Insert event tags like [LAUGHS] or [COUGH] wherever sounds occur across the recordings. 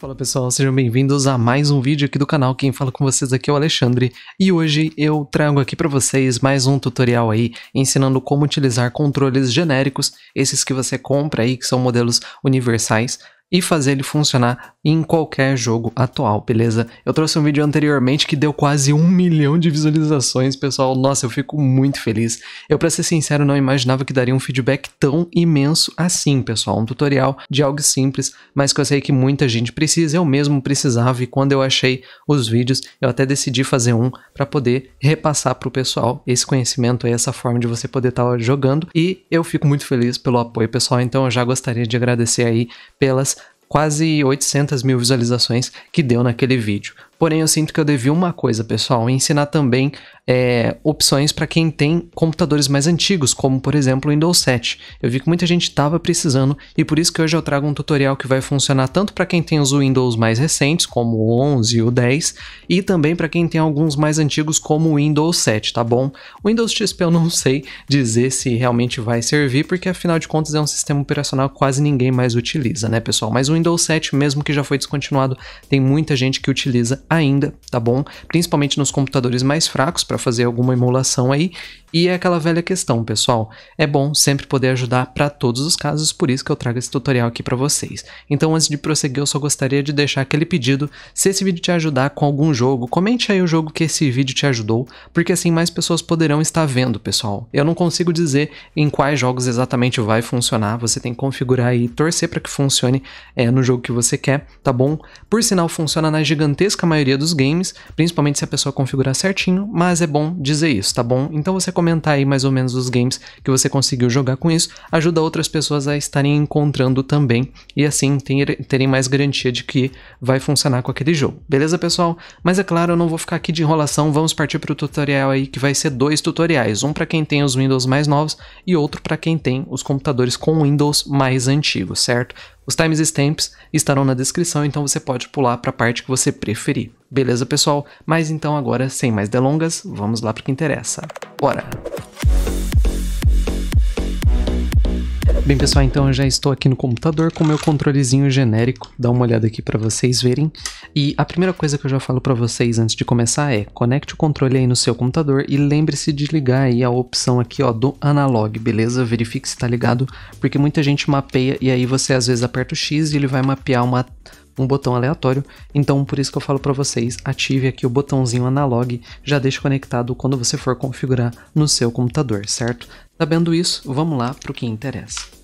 Fala pessoal, sejam bem-vindos a mais um vídeo aqui do canal. Quem fala com vocês aqui é o Alexandre e hoje eu trago aqui para vocês mais um tutorial aí ensinando como utilizar controles genéricos, esses que você compra aí que são modelos universais e fazer ele funcionar em qualquer jogo atual, beleza? Eu trouxe um vídeo anteriormente que deu quase um milhão de visualizações, pessoal. Nossa, eu fico muito feliz. Eu, pra ser sincero, não imaginava que daria um feedback tão imenso assim, pessoal. Um tutorial de algo simples, mas que eu sei que muita gente precisa. Eu mesmo precisava e quando eu achei os vídeos, eu até decidi fazer um para poder repassar pro pessoal esse conhecimento, essa forma de você poder estar tá jogando. E eu fico muito feliz pelo apoio, pessoal. Então, eu já gostaria de agradecer aí pelas quase 800 mil visualizações que deu naquele vídeo. Porém, eu sinto que eu devia uma coisa, pessoal, ensinar também é, opções para quem tem computadores mais antigos, como por exemplo o Windows 7. Eu vi que muita gente estava precisando e por isso que hoje eu trago um tutorial que vai funcionar tanto para quem tem os Windows mais recentes, como o 11 e o 10, e também para quem tem alguns mais antigos, como o Windows 7, tá bom? O Windows XP eu não [LAUGHS] sei dizer se realmente vai servir, porque afinal de contas é um sistema operacional que quase ninguém mais utiliza, né, pessoal? Mas o Windows 7, mesmo que já foi descontinuado, tem muita gente que utiliza ainda, tá bom? Principalmente nos computadores mais fracos para fazer alguma emulação aí. E é aquela velha questão, pessoal. É bom sempre poder ajudar para todos os casos, por isso que eu trago esse tutorial aqui para vocês. Então, antes de prosseguir, eu só gostaria de deixar aquele pedido. Se esse vídeo te ajudar com algum jogo, comente aí o jogo que esse vídeo te ajudou, porque assim mais pessoas poderão estar vendo, pessoal. Eu não consigo dizer em quais jogos exatamente vai funcionar, você tem que configurar e torcer para que funcione é, no jogo que você quer, tá bom? Por sinal, funciona na gigantesca maioria maioria dos games, principalmente se a pessoa configurar certinho, mas é bom dizer isso, tá bom? Então você comentar aí mais ou menos os games que você conseguiu jogar com isso, ajuda outras pessoas a estarem encontrando também e assim ter, terem mais garantia de que vai funcionar com aquele jogo. Beleza, pessoal? Mas é claro, eu não vou ficar aqui de enrolação, vamos partir para o tutorial aí que vai ser dois tutoriais, um para quem tem os Windows mais novos e outro para quem tem os computadores com Windows mais antigos, certo? Os timestamps estarão na descrição, então você pode pular para a parte que você preferir. Beleza, pessoal? Mas então agora, sem mais delongas, vamos lá para o que interessa. Bora! Bem pessoal, então eu já estou aqui no computador com o meu controlezinho genérico, dá uma olhada aqui para vocês verem. E a primeira coisa que eu já falo para vocês antes de começar é, conecte o controle aí no seu computador e lembre-se de ligar aí a opção aqui ó do analog, beleza? Verifique se está ligado, porque muita gente mapeia e aí você às vezes aperta o X e ele vai mapear uma um botão aleatório, então por isso que eu falo para vocês, ative aqui o botãozinho analog, já deixe conectado quando você for configurar no seu computador, certo? Sabendo isso, vamos lá para o que interessa.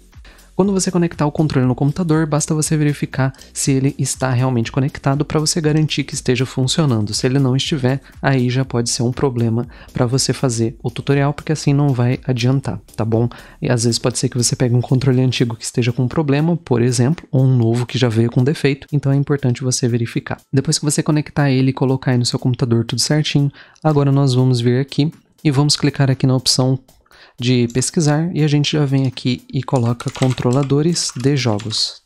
Quando você conectar o controle no computador, basta você verificar se ele está realmente conectado para você garantir que esteja funcionando. Se ele não estiver, aí já pode ser um problema para você fazer o tutorial, porque assim não vai adiantar, tá bom? E às vezes pode ser que você pegue um controle antigo que esteja com problema, por exemplo, ou um novo que já veio com defeito, então é importante você verificar. Depois que você conectar ele e colocar aí no seu computador tudo certinho, agora nós vamos vir aqui e vamos clicar aqui na opção de pesquisar e a gente já vem aqui e coloca controladores de jogos.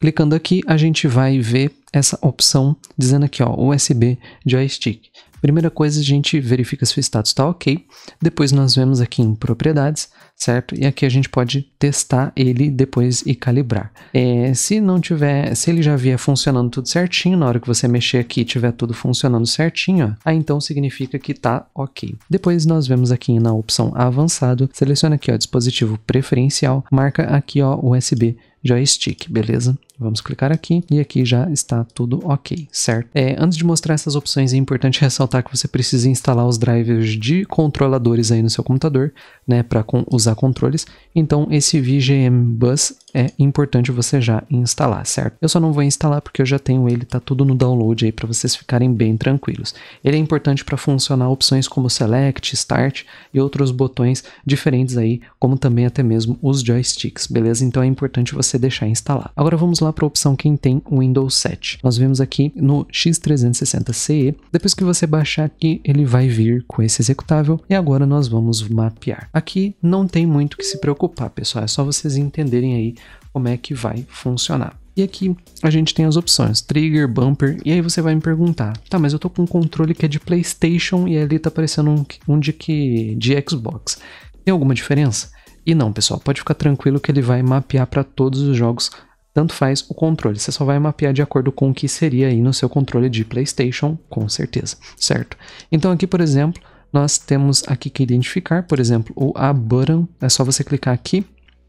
Clicando aqui, a gente vai ver essa opção dizendo aqui, ó, USB joystick. Primeira coisa, a gente verifica se o status está ok. Depois nós vemos aqui em propriedades, certo? E aqui a gente pode testar ele depois e calibrar. É, se não tiver, se ele já vier funcionando tudo certinho, na hora que você mexer aqui tiver tudo funcionando certinho, ó, aí então significa que tá ok. Depois nós vemos aqui na opção avançado, seleciona aqui o dispositivo preferencial, marca aqui ó USB joystick, beleza? Vamos clicar aqui e aqui já está tudo ok, certo? É, antes de mostrar essas opções, é importante [LAUGHS] ressaltar que você precisa instalar os drivers de controladores aí no seu computador, né, para com, usar controles. Então, esse VGM Bus é importante você já instalar, certo? Eu só não vou instalar porque eu já tenho ele, tá tudo no download aí para vocês ficarem bem tranquilos. Ele é importante para funcionar opções como Select, Start e outros botões diferentes aí, como também até mesmo os joysticks, beleza? Então é importante você deixar instalar. Agora vamos lá para a opção quem tem Windows 7. Nós vemos aqui no X360CE, depois que você baixar aqui, ele vai vir com esse executável e agora nós vamos mapear. Aqui não tem muito que se preocupar, pessoal, é só vocês entenderem aí como é que vai funcionar. E aqui a gente tem as opções, trigger, bumper, e aí você vai me perguntar, tá, mas eu tô com um controle que é de Playstation e ali tá aparecendo um, um de, que, de Xbox. Tem alguma diferença? E não, pessoal, pode ficar tranquilo que ele vai mapear para todos os jogos tanto faz o controle, você só vai mapear de acordo com o que seria aí no seu controle de PlayStation, com certeza, certo? Então aqui, por exemplo, nós temos aqui que identificar, por exemplo, o A button, é só você clicar aqui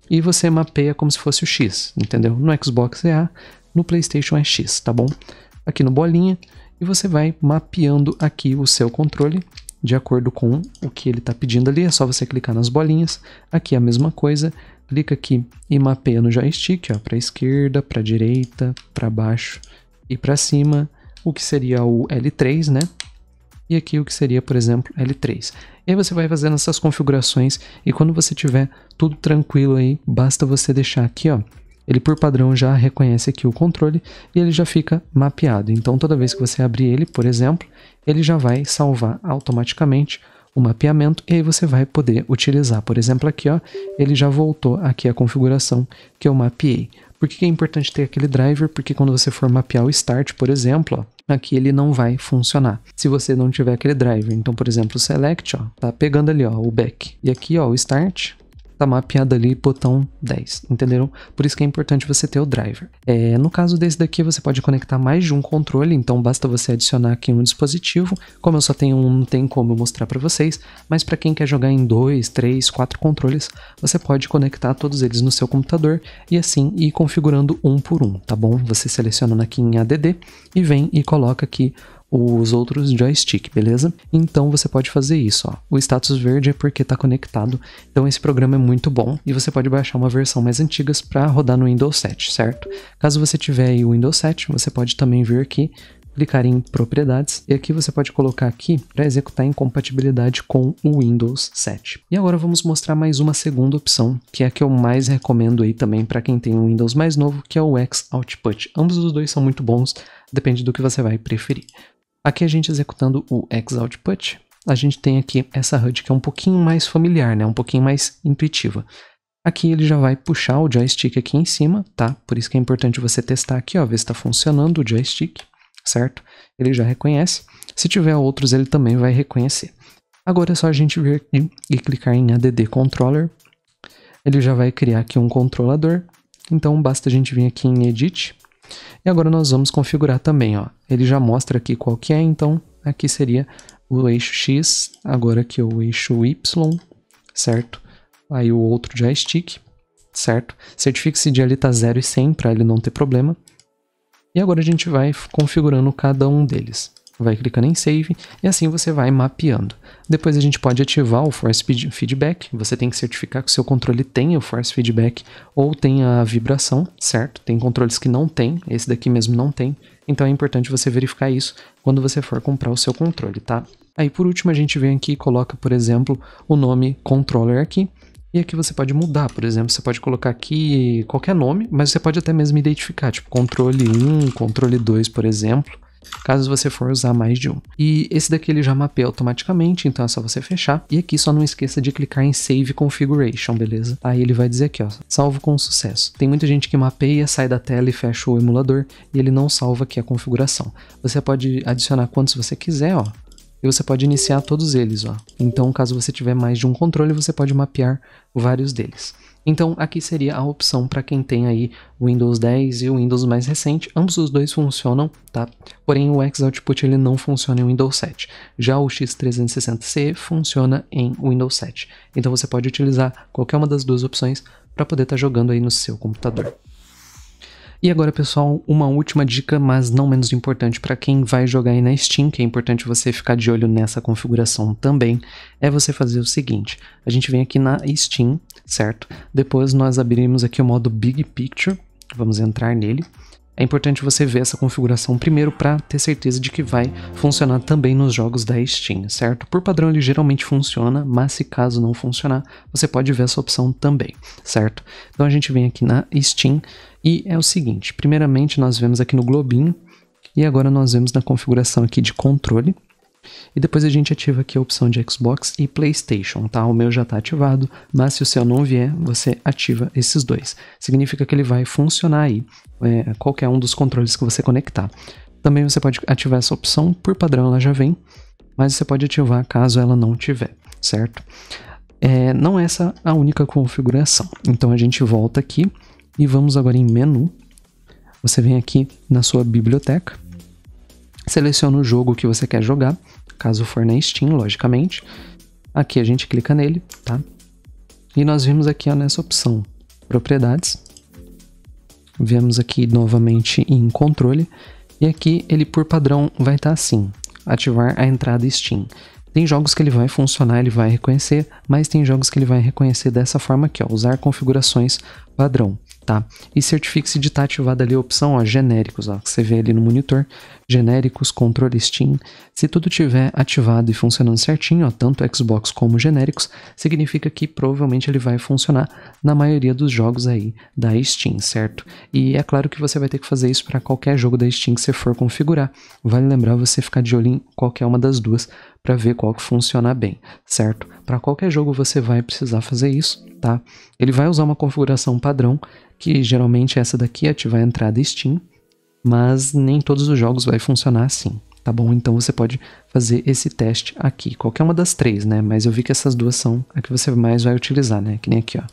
e você mapeia como se fosse o X, entendeu? No Xbox é A, no PlayStation é X, tá bom? Aqui no bolinha e você vai mapeando aqui o seu controle de acordo com o que ele está pedindo ali, é só você clicar nas bolinhas. Aqui é a mesma coisa, clica aqui e mapeia no joystick, ó, para esquerda, para direita, para baixo e para cima, o que seria o L3, né? E aqui o que seria, por exemplo, L3. E aí você vai fazendo essas configurações e quando você tiver tudo tranquilo aí, basta você deixar aqui, ó, ele por padrão já reconhece aqui o controle e ele já fica mapeado. Então toda vez que você abrir ele, por exemplo, ele já vai salvar automaticamente o mapeamento e aí você vai poder utilizar. Por exemplo, aqui ó, ele já voltou aqui a configuração que eu mapeei. Por que é importante ter aquele driver? Porque quando você for mapear o start, por exemplo, ó, aqui ele não vai funcionar. Se você não tiver aquele driver. Então, por exemplo, o select, ó, tá pegando ali ó, o back. E aqui ó, o start, tá mapeado ali botão 10, entenderam? Por isso que é importante você ter o driver. É, no caso desse daqui, você pode conectar mais de um controle, então basta você adicionar aqui um dispositivo. Como eu só tenho um, não tem como eu mostrar para vocês, mas para quem quer jogar em dois, três, quatro controles, você pode conectar todos eles no seu computador e assim ir configurando um por um, tá bom? Você selecionando aqui em ADD e vem e coloca aqui os outros joystick, beleza? Então você pode fazer isso, ó. O status verde é porque está conectado, então esse programa é muito bom e você pode baixar uma versão mais antiga para rodar no Windows 7, certo? Caso você tiver o Windows 7, você pode também vir aqui clicar em propriedades e aqui você pode colocar aqui para executar em compatibilidade com o Windows 7. E agora vamos mostrar mais uma segunda opção, que é a que eu mais recomendo aí também para quem tem um Windows mais novo, que é o X Output. Ambos os dois são muito bons, depende do que você vai preferir. Aqui a gente executando o xOutput, a gente tem aqui essa HUD que é um pouquinho mais familiar, né? um pouquinho mais intuitiva. Aqui ele já vai puxar o joystick aqui em cima, tá? Por isso que é importante você testar aqui, ó, ver se está funcionando o joystick, certo? Ele já reconhece. Se tiver outros, ele também vai reconhecer. Agora é só a gente vir aqui e clicar em add controller. Ele já vai criar aqui um controlador. Então basta a gente vir aqui em edit e agora nós vamos configurar também, ó. ele já mostra aqui qual que é, então aqui seria o eixo X, agora aqui é o eixo Y, certo? Aí o outro já é stick, certo? Certifique-se de ali tá 0 e 100 para ele não ter problema. E agora a gente vai configurando cada um deles vai clicando em Save e assim você vai mapeando. Depois a gente pode ativar o Force Feedback, você tem que certificar que o seu controle tem o Force Feedback ou tem a vibração, certo? Tem controles que não tem, esse daqui mesmo não tem, então é importante você verificar isso quando você for comprar o seu controle, tá? Aí por último a gente vem aqui e coloca, por exemplo, o nome controller aqui, e aqui você pode mudar, por exemplo, você pode colocar aqui qualquer nome, mas você pode até mesmo identificar, tipo controle 1, controle 2, por exemplo, caso você for usar mais de um. E esse daqui ele já mapeia automaticamente, então é só você fechar. E aqui só não esqueça de clicar em Save Configuration, beleza? Aí ele vai dizer aqui, ó, salvo com sucesso. Tem muita gente que mapeia, sai da tela e fecha o emulador e ele não salva aqui a configuração. Você pode adicionar quantos você quiser, ó e você pode iniciar todos eles. Ó. Então, caso você tiver mais de um controle, você pode mapear vários deles. Então, aqui seria a opção para quem tem aí o Windows 10 e o Windows mais recente. Ambos os dois funcionam, tá? Porém, o X-Output ele não funciona em Windows 7. Já o X360C funciona em Windows 7. Então, você pode utilizar qualquer uma das duas opções para poder estar tá jogando aí no seu computador. E agora, pessoal, uma última dica, mas não menos importante para quem vai jogar aí na Steam, que é importante você ficar de olho nessa configuração também, é você fazer o seguinte: a gente vem aqui na Steam, certo? Depois nós abrimos aqui o modo Big Picture, vamos entrar nele. É importante você ver essa configuração primeiro para ter certeza de que vai funcionar também nos jogos da Steam, certo? Por padrão ele geralmente funciona, mas se caso não funcionar, você pode ver essa opção também, certo? Então a gente vem aqui na Steam e é o seguinte, primeiramente nós vemos aqui no globinho e agora nós vemos na configuração aqui de controle, e depois a gente ativa aqui a opção de Xbox e PlayStation, tá? O meu já está ativado, mas se o seu não vier, você ativa esses dois. Significa que ele vai funcionar aí, é, qualquer um dos controles que você conectar. Também você pode ativar essa opção, por padrão ela já vem, mas você pode ativar caso ela não tiver, certo? É, não é essa a única configuração. Então a gente volta aqui e vamos agora em menu. Você vem aqui na sua biblioteca seleciona o jogo que você quer jogar, caso for na Steam, logicamente. Aqui a gente clica nele, tá? E nós vimos aqui ó, nessa opção, propriedades. Vemos aqui novamente em controle. E aqui ele por padrão vai estar tá assim, ativar a entrada Steam. Tem jogos que ele vai funcionar, ele vai reconhecer, mas tem jogos que ele vai reconhecer dessa forma aqui, ó, usar configurações padrão, tá? E certifique-se de estar tá ativada ali a opção, ó, genéricos, ó, que você vê ali no monitor, genéricos, controle Steam. Se tudo tiver ativado e funcionando certinho, ó, tanto Xbox como genéricos, significa que provavelmente ele vai funcionar na maioria dos jogos aí da Steam, certo? E é claro que você vai ter que fazer isso para qualquer jogo da Steam que você for configurar. Vale lembrar você ficar de olho em qualquer uma das duas para ver qual que funciona bem, certo? Para qualquer jogo você vai precisar fazer isso, tá? Ele vai usar uma configuração padrão, que geralmente é essa daqui, ativar a entrada Steam, mas nem todos os jogos vai funcionar assim, tá bom? Então você pode fazer esse teste aqui, qualquer uma das três, né? Mas eu vi que essas duas são a que você mais vai utilizar, né? Que nem aqui, ó.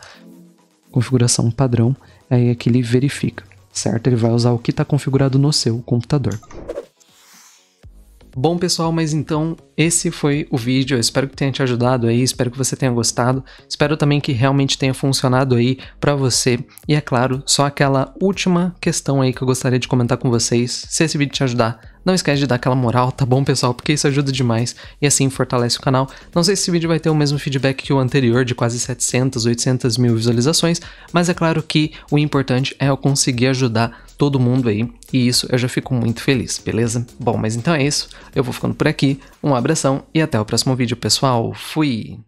Configuração padrão, aí aqui ele verifica, certo? Ele vai usar o que está configurado no seu computador. Bom, pessoal, mas então esse foi o vídeo. Eu espero que tenha te ajudado aí, espero que você tenha gostado. Espero também que realmente tenha funcionado aí para você. E é claro, só aquela última questão aí que eu gostaria de comentar com vocês. Se esse vídeo te ajudar, não esquece de dar aquela moral, tá bom, pessoal? Porque isso ajuda demais e assim fortalece o canal. Não sei se esse vídeo vai ter o mesmo feedback que o anterior, de quase 700, 800 mil visualizações, mas é claro que o importante é eu conseguir ajudar todo mundo aí, e isso eu já fico muito feliz, beleza? Bom, mas então é isso, eu vou ficando por aqui, um abração e até o próximo vídeo, pessoal. Fui!